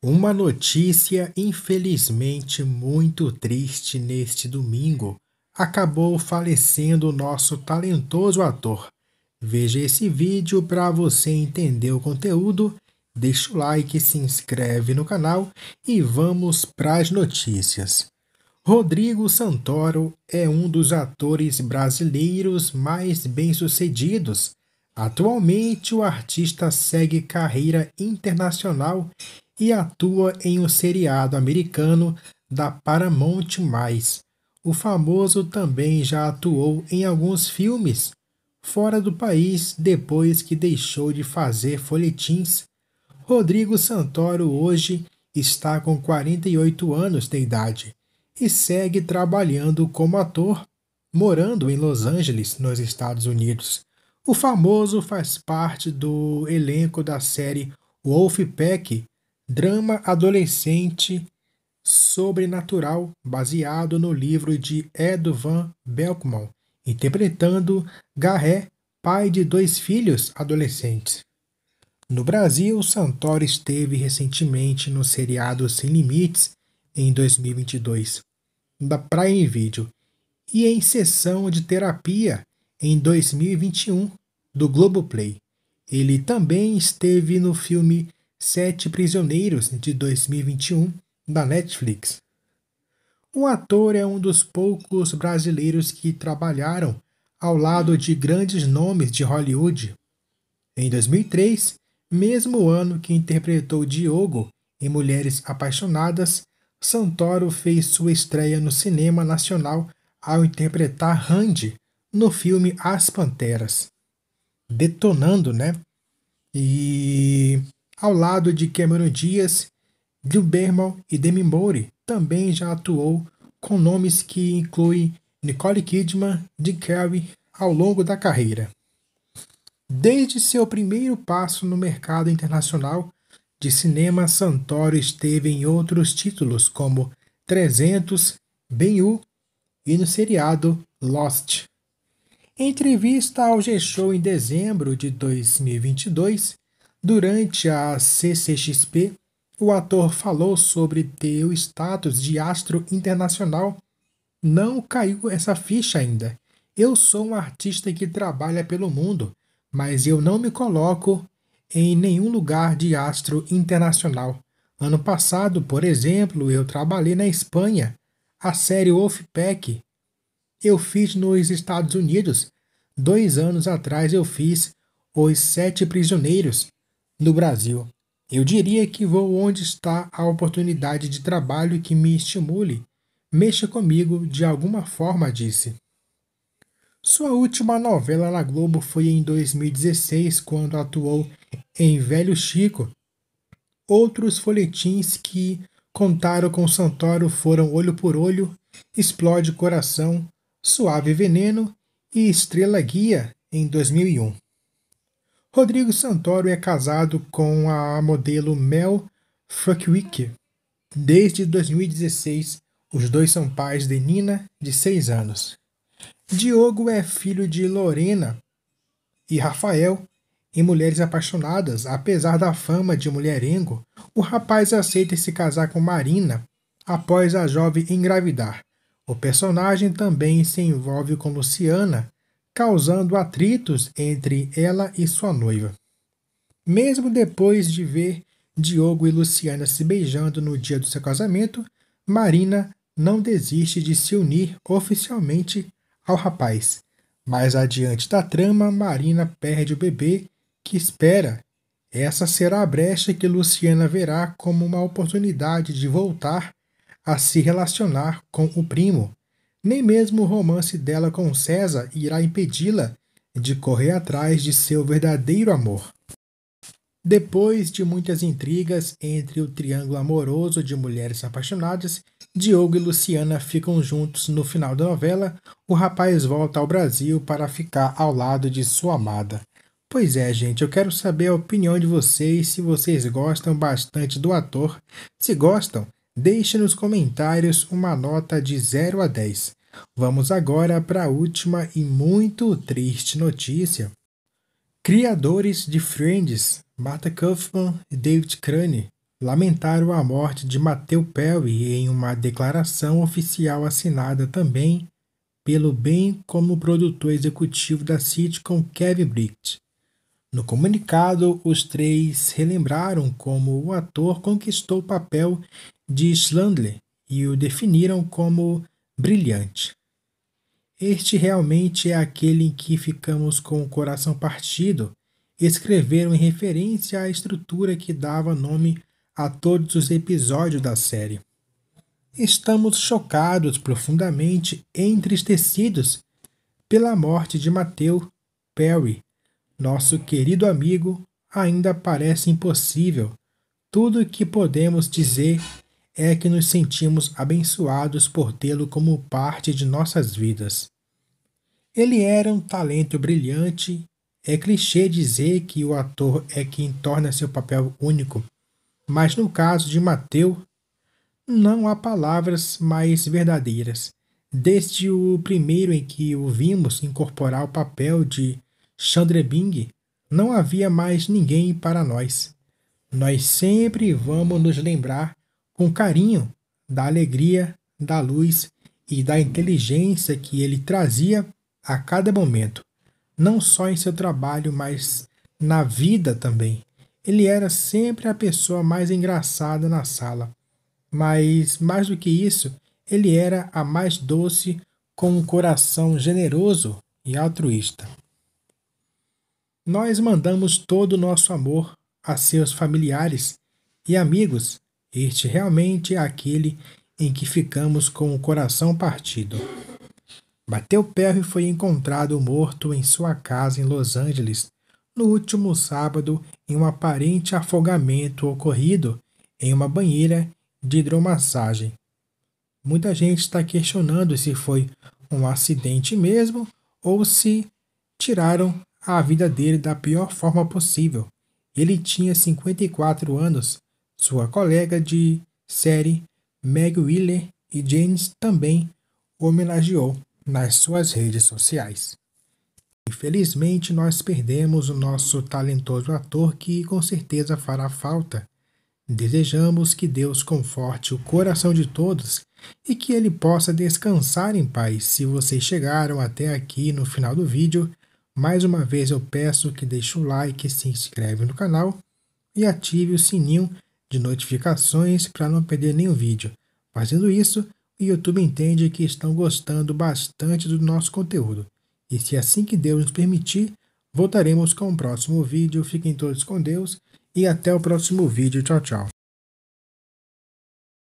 Uma notícia, infelizmente, muito triste neste domingo. Acabou falecendo o nosso talentoso ator. Veja esse vídeo para você entender o conteúdo. Deixa o like, se inscreve no canal e vamos para as notícias. Rodrigo Santoro é um dos atores brasileiros mais bem-sucedidos. Atualmente, o artista segue carreira internacional e atua em um seriado americano da Paramount+. O famoso também já atuou em alguns filmes fora do país depois que deixou de fazer folhetins. Rodrigo Santoro hoje está com 48 anos de idade e segue trabalhando como ator, morando em Los Angeles, nos Estados Unidos. O famoso faz parte do elenco da série Wolfpack, drama adolescente sobrenatural baseado no livro de Edvan Belkman, interpretando Garré, pai de dois filhos adolescentes. No Brasil, Santoro esteve recentemente no seriado Sem Limites em 2022 da Prime Video e em sessão de terapia em 2021 do Globoplay. Ele também esteve no filme Sete Prisioneiros, de 2021, da Netflix. O ator é um dos poucos brasileiros que trabalharam ao lado de grandes nomes de Hollywood. Em 2003, mesmo ano que interpretou Diogo em Mulheres Apaixonadas, Santoro fez sua estreia no cinema nacional ao interpretar Randy no filme As Panteras. Detonando, né? E ao lado de Cameron Diaz, Drew Berman e Demi Moore, também já atuou com nomes que incluem Nicole Kidman, Dick Carrey ao longo da carreira. Desde seu primeiro passo no mercado internacional de cinema, Santoro esteve em outros títulos como 300, Ben-Hur e no seriado Lost. Em entrevista ao G-Show em dezembro de 2022, Durante a CCXP, o ator falou sobre ter o status de astro internacional. Não caiu essa ficha ainda. Eu sou um artista que trabalha pelo mundo, mas eu não me coloco em nenhum lugar de astro internacional. Ano passado, por exemplo, eu trabalhei na Espanha, a série Wolfpack. Eu fiz nos Estados Unidos. Dois anos atrás eu fiz Os Sete Prisioneiros no Brasil. Eu diria que vou onde está a oportunidade de trabalho que me estimule. Mexa comigo de alguma forma, disse. Sua última novela na Globo foi em 2016, quando atuou em Velho Chico. Outros folhetins que contaram com Santoro foram Olho por Olho, Explode Coração, Suave Veneno e Estrela Guia, em 2001. Rodrigo Santoro é casado com a modelo Mel Fuckwick. Desde 2016, os dois são pais de Nina, de 6 anos. Diogo é filho de Lorena e Rafael. Em Mulheres Apaixonadas, apesar da fama de mulherengo, o rapaz aceita se casar com Marina após a jovem engravidar. O personagem também se envolve com Luciana, causando atritos entre ela e sua noiva. Mesmo depois de ver Diogo e Luciana se beijando no dia do seu casamento, Marina não desiste de se unir oficialmente ao rapaz. Mais adiante da trama, Marina perde o bebê que espera. Essa será a brecha que Luciana verá como uma oportunidade de voltar a se relacionar com o primo, nem mesmo o romance dela com César irá impedi-la de correr atrás de seu verdadeiro amor. Depois de muitas intrigas entre o triângulo amoroso de mulheres apaixonadas, Diogo e Luciana ficam juntos no final da novela. O rapaz volta ao Brasil para ficar ao lado de sua amada. Pois é, gente, eu quero saber a opinião de vocês, se vocês gostam bastante do ator. Se gostam, Deixe nos comentários uma nota de 0 a 10. Vamos agora para a última e muito triste notícia. Criadores de Friends, Martha Kaufman e David Crane, lamentaram a morte de Matthew Perry em uma declaração oficial assinada também pelo bem como produtor executivo da sitcom Kevin Britt. No comunicado, os três relembraram como o ator conquistou o papel de Schlandler e o definiram como brilhante. Este realmente é aquele em que ficamos com o coração partido, escreveram em referência à estrutura que dava nome a todos os episódios da série. Estamos chocados, profundamente entristecidos pela morte de Mateu Perry, nosso querido amigo, ainda parece impossível. Tudo o que podemos dizer é que nos sentimos abençoados por tê-lo como parte de nossas vidas. Ele era um talento brilhante. É clichê dizer que o ator é quem torna seu papel único, mas no caso de Mateu, não há palavras mais verdadeiras. Desde o primeiro em que o vimos incorporar o papel de Bing, não havia mais ninguém para nós. Nós sempre vamos nos lembrar com carinho da alegria, da luz e da inteligência que ele trazia a cada momento, não só em seu trabalho, mas na vida também. Ele era sempre a pessoa mais engraçada na sala, mas mais do que isso, ele era a mais doce, com um coração generoso e altruísta. Nós mandamos todo o nosso amor a seus familiares e amigos este realmente é aquele em que ficamos com o coração partido. Bateu pé e foi encontrado morto em sua casa em Los Angeles no último sábado em um aparente afogamento ocorrido em uma banheira de hidromassagem. Muita gente está questionando se foi um acidente mesmo ou se tiraram a vida dele da pior forma possível. Ele tinha 54 anos sua colega de série Meg Wheeler e James também o homenageou nas suas redes sociais. Infelizmente, nós perdemos o nosso talentoso ator que com certeza fará falta. Desejamos que Deus conforte o coração de todos e que ele possa descansar em paz. Se vocês chegaram até aqui no final do vídeo, mais uma vez eu peço que deixe o like, se inscreve no canal e ative o sininho de notificações para não perder nenhum vídeo. Fazendo isso, o YouTube entende que estão gostando bastante do nosso conteúdo. E se é assim que Deus nos permitir, voltaremos com o próximo vídeo. Fiquem todos com Deus e até o próximo vídeo. Tchau, tchau.